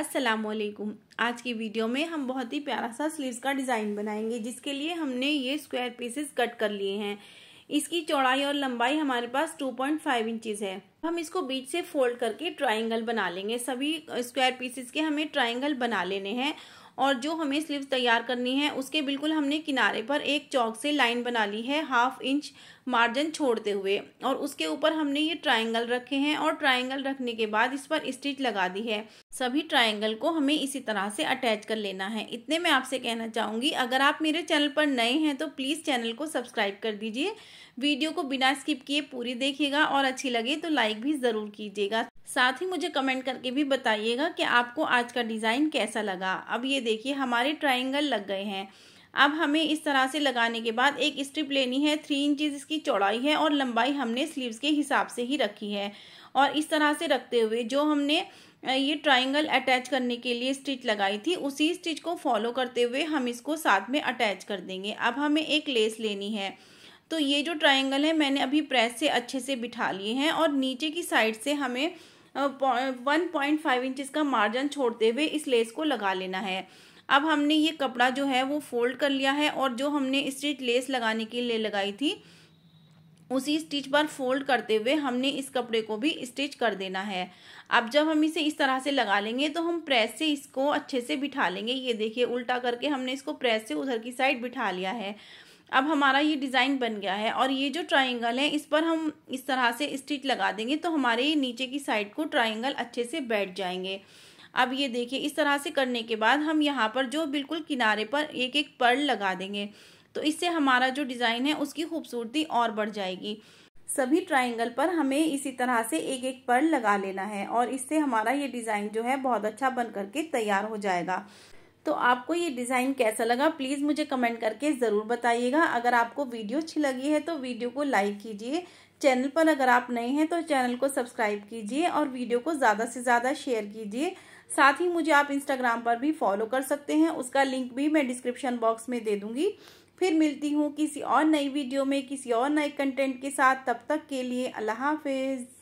असलकुम आज की वीडियो में हम बहुत ही प्यारा सा स्लीव्स का डिज़ाइन बनाएंगे जिसके लिए हमने ये स्क्वायर पीसेस कट कर लिए हैं इसकी चौड़ाई और लंबाई हमारे पास 2.5 इंचेस है हम इसको बीच से फोल्ड करके ट्राइंगल बना लेंगे सभी स्क्वायर पीसेस के हमें ट्राइंगल बना लेने हैं और जो हमें स्लीव्स तैयार करनी है उसके बिल्कुल हमने किनारे पर एक चौक से लाइन बना ली है हाफ इंच मार्जिन छोड़ते हुए और उसके ऊपर हमने ये ट्रायंगल रखे हैं और ट्रायंगल रखने के बाद इस पर स्टिच लगा दी है सभी ट्रायंगल को हमें इसी तरह से अटैच कर लेना है इतने में आपसे कहना चाहूँगी अगर आप मेरे चैनल पर नए हैं तो प्लीज़ चैनल को सब्सक्राइब कर दीजिए वीडियो को बिना स्किप किए पूरी देखिएगा और अच्छी लगे तो लाइक भी ज़रूर कीजिएगा साथ ही मुझे कमेंट करके भी बताइएगा कि आपको आज का डिज़ाइन कैसा लगा अब ये देखिए हमारे ट्राइंगल लग गए हैं अब हमें इस तरह से लगाने के बाद एक स्ट्रिप लेनी है थ्री इंचज इसकी चौड़ाई है और लंबाई हमने स्लीव्स के हिसाब से ही रखी है और इस तरह से रखते हुए जो हमने ये ट्राइंगल अटैच करने के लिए स्टिच लगाई थी उसी स्टिच को फॉलो करते हुए हम इसको साथ में अटैच कर देंगे अब हमें एक लेस लेनी है तो ये जो ट्राइंगल है मैंने अभी प्रेस से अच्छे से बिठा लिए हैं और नीचे की साइड से हमें वन पॉइंट फाइव इंचज़ का मार्जिन छोड़ते हुए इस लेस को लगा लेना है अब हमने ये कपड़ा जो है वो फोल्ड कर लिया है और जो हमने स्ट्रिच लेस लगाने के लिए लगाई थी उसी स्टिच पर फोल्ड करते हुए हमने इस कपड़े को भी स्टिच कर देना है अब जब हम इसे इस तरह से लगा लेंगे तो हम प्रेस से इसको अच्छे से बिठा लेंगे ये देखिए उल्टा करके हमने इसको प्रेस से उधर की साइड बिठा लिया है अब हमारा ये डिज़ाइन बन गया है और ये जो ट्राइंगल है इस पर हम इस तरह से स्टिच लगा देंगे तो हमारे नीचे की साइड को ट्राइंगल अच्छे से बैठ जाएंगे अब ये देखिए इस तरह से करने के बाद हम यहाँ पर जो बिल्कुल किनारे पर एक एक पर्ल लगा देंगे तो इससे हमारा जो डिज़ाइन है उसकी खूबसूरती और बढ़ जाएगी सभी ट्राइंगल पर हमें इसी तरह से एक एक पर्ल लगा लेना है और इससे हमारा ये डिज़ाइन जो है बहुत अच्छा बन करके तैयार हो जाएगा तो आपको ये डिज़ाइन कैसा लगा प्लीज़ मुझे कमेंट करके ज़रूर बताइएगा अगर आपको वीडियो अच्छी लगी है तो वीडियो को लाइक कीजिए चैनल पर अगर आप नए हैं तो चैनल को सब्सक्राइब कीजिए और वीडियो को ज़्यादा से ज़्यादा शेयर कीजिए साथ ही मुझे आप इंस्टाग्राम पर भी फॉलो कर सकते हैं उसका लिंक भी मैं डिस्क्रिप्शन बॉक्स में दे दूँगी फिर मिलती हूँ किसी और नई वीडियो में किसी और नए कंटेंट के साथ तब तक के लिए अल्लाह हाफिज़